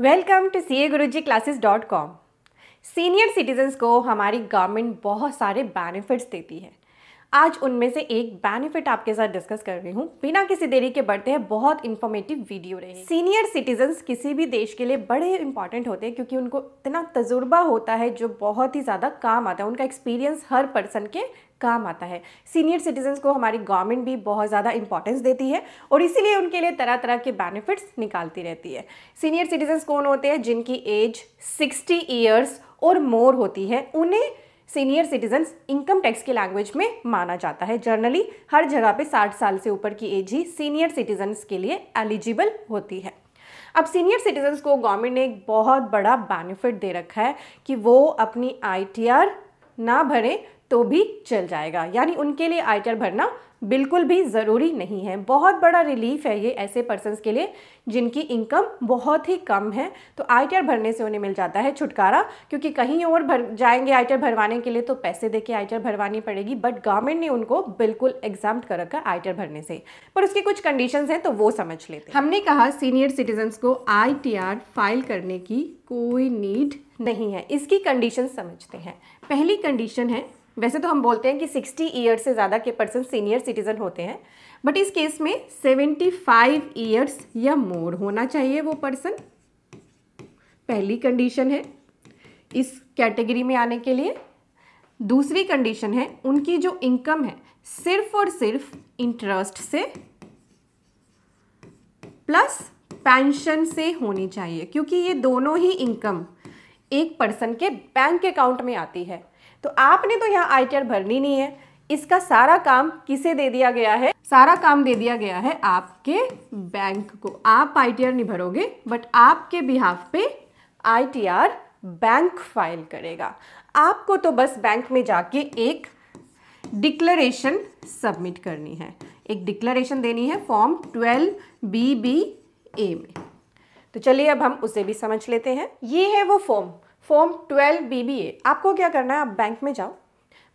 welcome to C A Guru ji classes dot com senior citizens को हमारी government बहुत सारे बेनिफिट्स देती है आज उनमें से एक बेनिफिट आपके साथ डिस्कस कर रही हूँ बिना किसी देरी के बढ़ते हैं बहुत इन्फॉर्मेटिव वीडियो रहे सीनियर सिटीजन किसी भी देश के लिए बड़े इंपॉर्टेंट होते हैं क्योंकि उनको इतना तजुर्बा होता है जो बहुत ही ज़्यादा काम आता है उनका एक्सपीरियंस हर पर्सन के काम आता है सीनियर सिटीजन्स को हमारी गवर्नमेंट भी बहुत ज़्यादा इंपॉर्टेंस देती है और इसीलिए उनके लिए तरह तरह के बेनिफिट्स निकालती रहती है सीनियर सिटीजन्स कौन होते हैं जिनकी एज 60 ईयर्स और मोर होती है उन्हें सीनियर सिटीजन्स इनकम टैक्स की लैंग्वेज में माना जाता है जर्नली हर जगह पे 60 साल से ऊपर की एज ही सीनियर सिटीजन्स के लिए एलिजिबल होती है अब सीनियर सिटीजन्स को गवर्नमेंट ने एक बहुत बड़ा बेनिफिट दे रखा है कि वो अपनी आई ना भरें तो भी चल जाएगा यानी उनके लिए आयकर भरना बिल्कुल भी ज़रूरी नहीं है बहुत बड़ा रिलीफ है ये ऐसे पर्सनस के लिए जिनकी इनकम बहुत ही कम है तो आयकर भरने से उन्हें मिल जाता है छुटकारा क्योंकि कहीं और भर जाएंगे आयकर भरवाने के लिए तो पैसे देके आयकर भरवानी पड़ेगी बट गवर्नमेंट ने उनको बिल्कुल एग्जाम कर रखा आयकर भरने से पर उसकी कुछ कंडीशन हैं तो वो समझ लेते हमने कहा सीनियर सिटीजन्स को आई फाइल करने की कोई नीड नहीं है इसकी कंडीशन समझते हैं पहली कंडीशन है वैसे तो हम बोलते हैं कि 60 ईयर से ज़्यादा के पर्सन सीनियर सिटीज़न होते हैं बट इस केस में 75 ईयर्स या मोर होना चाहिए वो पर्सन पहली कंडीशन है इस कैटेगरी में आने के लिए दूसरी कंडीशन है उनकी जो इनकम है सिर्फ और सिर्फ इंटरेस्ट से प्लस पेंशन से होनी चाहिए क्योंकि ये दोनों ही इनकम एक पर्सन के बैंक अकाउंट में आती है तो आपने तो यहाँ आई भरनी नहीं है इसका सारा काम किसे दे दिया गया है सारा काम दे दिया गया है आपके बैंक को आप आई नहीं भरोगे बट आपके बिहाफ पे आई बैंक फाइल करेगा आपको तो बस बैंक में जाके एक डिक्लेरेशन सबमिट करनी है एक डिक्लेरेशन देनी है form twelve B B A में तो चलिए अब हम उसे भी समझ लेते हैं ये है वो फॉर्म फॉर्म ट्वेल्व बी आपको क्या करना है आप बैंक में जाओ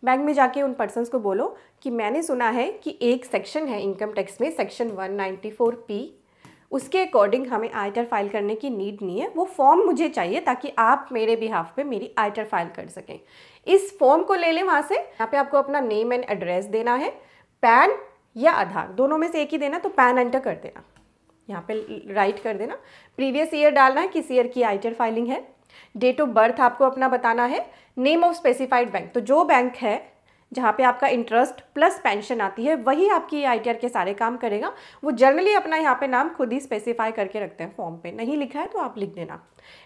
बैंक में जाके उन पर्सनस को बोलो कि मैंने सुना है कि एक सेक्शन है इनकम टैक्स में सेक्शन 194 पी उसके अकॉर्डिंग हमें आयटर फाइल करने की नीड नहीं है वो फॉर्म मुझे चाहिए ताकि आप मेरे बिहाफ पे मेरी आयटर फाइल कर सकें इस फॉर्म को ले लें वहाँ से यहाँ पे आपको अपना नेम एंड एड्रेस देना है पैन या आधार दोनों में से एक ही देना तो पैन एंटर कर देना यहाँ पे राइट कर देना प्रीवियस ईयर डालना है किस ईयर की आयटर फाइलिंग है डेट ऑफ बर्थ आपको अपना बताना है नेम ऑफ स्पेसिफाइड बैंक तो जो बैंक है जहाँ पे आपका इंटरेस्ट प्लस पेंशन आती है वही आपकी आई के सारे काम करेगा वो जनरली अपना यहाँ पे नाम खुद ही स्पेसिफाई करके रखते हैं फॉर्म पे नहीं लिखा है तो आप लिख देना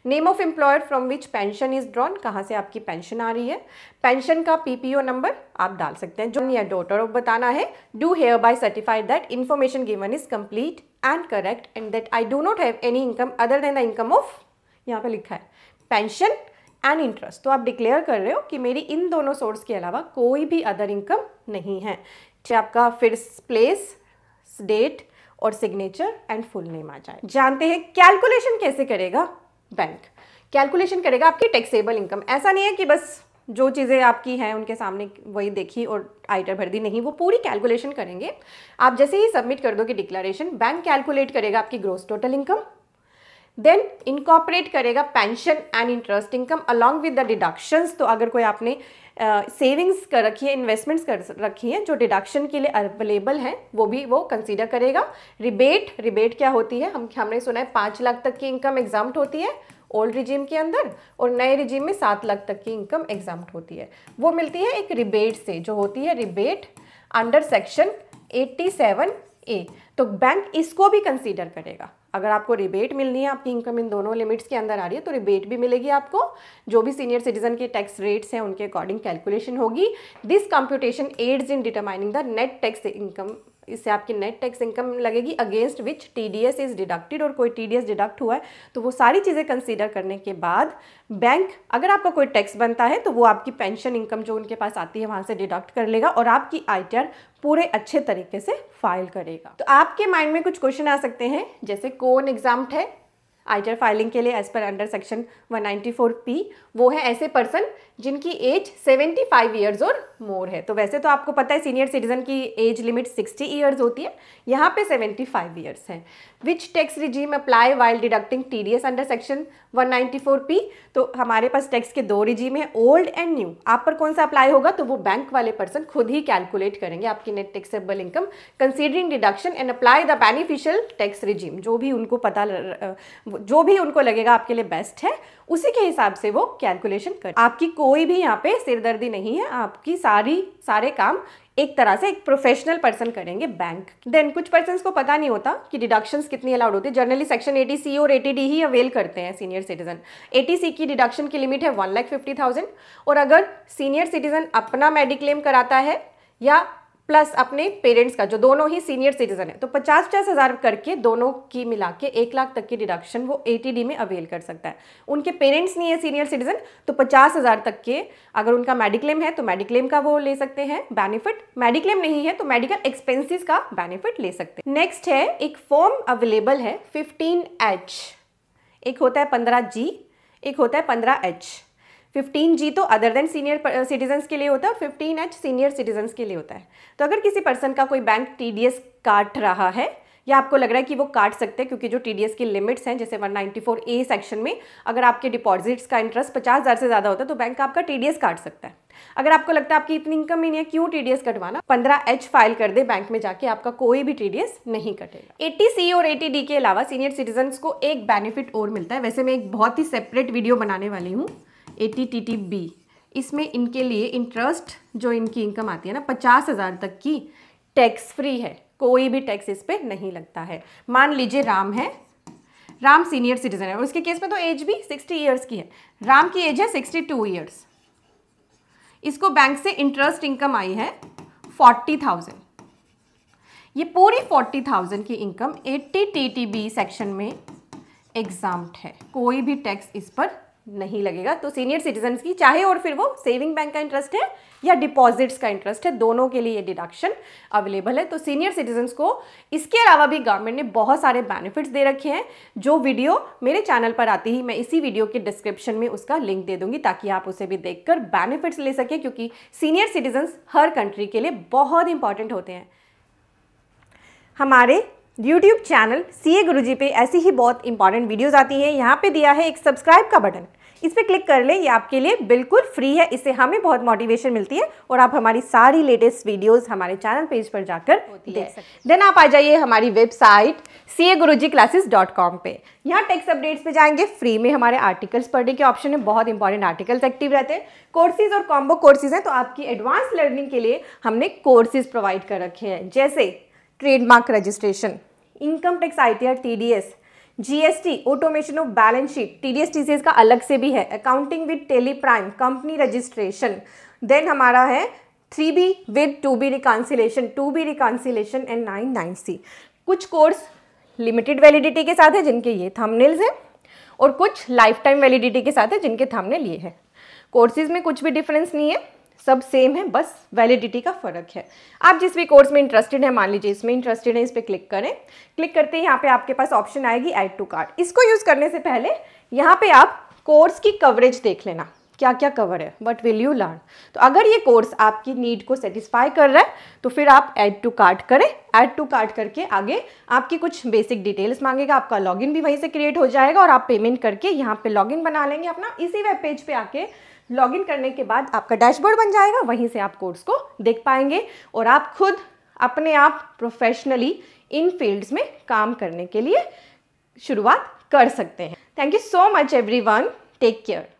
name of employer from which pension is drawn कहाँ से आपकी पेंशन आ रही है पेंशन का पीपीओ नंबर आप डाल सकते हैं जो या डॉटर ऑफ बताना है do hereby certified that information given is complete and correct and that I do not have any income other than the income of यहाँ पे लिखा है पेंशन एंड इंटरेस्ट तो आप डिक्लेयर कर रहे हो कि मेरी इन दोनों सोर्स के अलावा कोई भी अदर इनकम नहीं है आपका फिर प्लेस डेट और सिग्नेचर एंड फुल नेम आ जाए जानते हैं कैलकुलेशन कैसे करेगा बैंक कैलकुलेशन करेगा आपकी टैक्सेबल इनकम ऐसा नहीं है कि बस जो चीज़ें आपकी हैं उनके सामने वही देखी और आइटर भर दी नहीं वो पूरी कैलकुलेशन करेंगे आप जैसे ही सबमिट कर दोगे डिक्लेरेशन बैंक कैलकुलेट करेगा आपकी gross total income then incorporate करेगा pension and interest income along with the deductions तो अगर कोई आपने सेविंग्स uh, कर रखी है इन्वेस्टमेंट्स कर रखी हैं जो डिडक्शन के लिए अवेलेबल हैं वो भी वो कंसीडर करेगा रिबेट रिबेट क्या होती है हम हमने सुना है पाँच लाख तक की इनकम एग्जाम्ट होती है ओल्ड रिजीम के अंदर और नए रिजीम में सात लाख तक की इनकम एग्जाम्ट होती है वो मिलती है एक रिबेट से जो होती है रिबेट अंडर सेक्शन 87 ए तो बैंक इसको भी कंसीडर करेगा अगर आपको रिबेट मिलनी है आपकी इनकम इन दोनों लिमिट्स के अंदर आ रही है तो रिबेट भी मिलेगी आपको जो भी सीनियर सिटीजन के टैक्स रेट्स हैं उनके अकॉर्डिंग कैलकुलेशन होगी this computation aids in determining the net tax income इससे आपकी नेट टैक्स इनकम लगेगी against which T D S is deducted और कोई टी डी एस डिडक्ट हुआ है तो वो सारी चीज़ें कंसीडर करने के बाद बैंक अगर आपका कोई टैक्स बनता है तो वो आपकी पेंशन इनकम जो उनके पास आती है वहाँ से डिडक्ट कर लेगा और आपकी आई टी आर पूरे अच्छे तरीके से फाइल करेगा तो आपके माइंड में कुछ क्वेश्चन आ सकते हैं जैसे को कौन एग्जाम्प्ट है आइटर फाइलिंग के लिए as per under section 194 P वो है ऐसे पर्सन जिनकी एज 75 फाइव ईयर्स और मोर है तो वैसे तो आपको पता है सीनियर सिटीजन की एज लिमिट 60 ईयर्स होती है यहाँ पे 75 फाइव ईयर्स है which tax regime apply while deducting T D S under section 194 P तो हमारे पास टैक्स के दो रिजीम है ओल्ड एंड न्यू आप पर कौन सा अप्लाई होगा तो वो बैंक वाले पर्सन खुद ही कैलकुलेट करेंगे आपकी net taxable income considering deduction and apply the beneficial tax regime जो भी उनको पता जो भी उनको लगेगा आपके लिए बेस्ट है उसी के हिसाब से वो कैलकुलेशन कर आपकी कोई भी यहाँ पे सिरदर्दी नहीं है आपकी सारी सारे काम एक तरह से एक प्रोफेशनल पर्सन करेंगे बैंक देन कुछ पर्सन को पता नहीं होता कि डिडक्शन कितनी अलाउड होती है जनरली सेक्शन एटी सी और एटी डी ही अवेल करते हैं सीनियर सिटीजन एटी सी की डिडक्शन की लिमिट है वन लाख फिफ्टी थाउजेंड और अगर सीनियर सिटीजन अपना मेडिक्लेम कराता है या प्लस अपने पेरेंट्स का जो दोनों ही सीनियर सिटीजन है तो पचास पचास हज़ार करके दोनों की मिला के एक लाख तक की डिडक्शन वो ए में अवेल कर सकता है उनके पेरेंट्स नहीं है सीनियर सिटीजन तो पचास हज़ार तक के अगर उनका मेडिक्लेम है तो मेडिक्लेम का वो ले सकते हैं बेनिफिट मेडिक्लेम नहीं है तो मेडिकल एक्सपेंसिस का बेनिफिट ले सकते हैं नेक्स्ट है एक फॉर्म अवेलेबल है फिफ्टीन एच एक होता है पंद्रह जी एक होता है पंद्रह एच फिफ्टीन जी तो अदर देन सीनियर सिटीजन्स के लिए होता है और फिफ्टीन एच सीनियर सिटीजन्स के लिए होता है तो अगर किसी पर्सन का कोई बैंक टी काट रहा है या आपको लग रहा है कि वो काट सकते हैं क्योंकि जो टी की लिमिट्स हैं जैसे 194 ए सेक्शन में अगर आपके डिपॉजिट्स का इंटरेस्ट पचास हज़ार से ज़्यादा होता है तो बैंक आपका टी काट सकता है अगर आपको लगता है आपकी इतनी इनकम ही नहीं है क्यों टी कटवाना पंद्रह एच फाइल कर दे बैंक में जाके आपका कोई भी टी नहीं कटेगा टी सी और टी डी के अलावा सीनियर सिटीजन्स को एक बेनिफिट और मिलता है वैसे मैं एक बहुत ही सेपरेट वीडियो बनाने वाली हूँ ए इसमें इनके लिए इंटरेस्ट जो इनकी इनकम आती है ना पचास हज़ार तक की टैक्स फ्री है कोई भी टैक्स इस पर नहीं लगता है मान लीजिए राम है राम सीनियर सिटीजन है और उसके केस में तो एज भी सिक्सटी ईयर्स की है राम की एज है सिक्सटी टू ईयर्स इसको बैंक से इंटरेस्ट इनकम आई है फोर्टी थाउजेंड ये पूरी फोर्टी थाउजेंड की income eighty T T B section में एग्जाम्ड है कोई भी टैक्स इस पर नहीं लगेगा तो सीनियर सिटीजन की चाहे और फिर वो सेविंग बैंक का इंटरेस्ट है या डिपॉजिट्स का इंटरेस्ट है दोनों के लिए ये डिडक्शन अवेलेबल है तो सीनियर सिटीजन्स को इसके अलावा भी गवर्नमेंट ने बहुत सारे बेनिफिट्स दे रखे हैं जो वीडियो मेरे चैनल पर आती ही मैं इसी वीडियो के डिस्क्रिप्शन में उसका लिंक दे दूंगी ताकि आप उसे भी देख बेनिफिट्स ले सकें क्योंकि सीनियर सिटीजन्स हर कंट्री के लिए बहुत इंपॉर्टेंट होते हैं हमारे यूट्यूब चैनल सी ए गुरु पे ऐसी ही बहुत इंपॉर्टेंट वीडियोस आती हैं यहाँ पे दिया है एक सब्सक्राइब का बटन इस पर क्लिक कर लें ये आपके लिए बिल्कुल फ्री है इससे हमें बहुत मोटिवेशन मिलती है और आप हमारी सारी लेटेस्ट वीडियोस हमारे चैनल पेज पर जाकर देख देन आप आ जाइए हमारी website C A Guru ji classes dot com पर यहाँ टेक्स अपडेट्स पे जाएंगे फ्री में हमारे आर्टिकल्स पढ़ने के ऑप्शन है बहुत इंपॉर्टेंट आर्टिकल्स एक्टिव रहते हैं कोर्सेज और कॉम्बो कोर्सेज हैं तो आपकी एडवांस लर्निंग के लिए हमने कोर्सेज प्रोवाइड कर रखे हैं जैसे trademark registration income tax I T T R D S G S T automation of balance sheet T D S C S का अलग से भी है accounting with Tally Prime company registration then हमारा है three B with two B reconciliation two B reconciliation and nine nine C कुछ course limited validity के साथ है जिनके ये थंबनेल्स हैं और कुछ लाइफ टाइम वैलिडिटी के साथ है जिनके थंबनेल ये है कोर्सेज में कुछ भी डिफरेंस नहीं है सब सेम है बस वैलिडिटी का फ़र्क है आप जिस भी कोर्स में इंटरेस्टेड है मान लीजिए इसमें इंटरेस्टेड है इस पर क्लिक करें क्लिक करते ही यहाँ पे आपके पास ऑप्शन आएगी ऐड टू कार्ड इसको यूज़ करने से पहले यहाँ पे आप कोर्स की कवरेज देख लेना क्या क्या कवर है वट विल यू लर्न तो अगर ये कोर्स आपकी नीड को सेटिस्फाई कर रहा है तो फिर आप ऐड टू कार्ट करें ऐड टू कार्ट करके आगे आपकी कुछ बेसिक डिटेल्स मांगेगा आपका लॉगिन भी वहीं से क्रिएट हो जाएगा और आप पेमेंट करके यहाँ पे लॉगिन बना लेंगे अपना इसी वेब पेज पे आके लॉगिन करने के बाद आपका डैशबोर्ड बन जाएगा वहीं से आप कोर्स को देख पाएंगे और आप खुद अपने आप प्रोफेशनली इन फील्ड्स में काम करने के लिए शुरुआत कर सकते हैं thank you so much everyone take care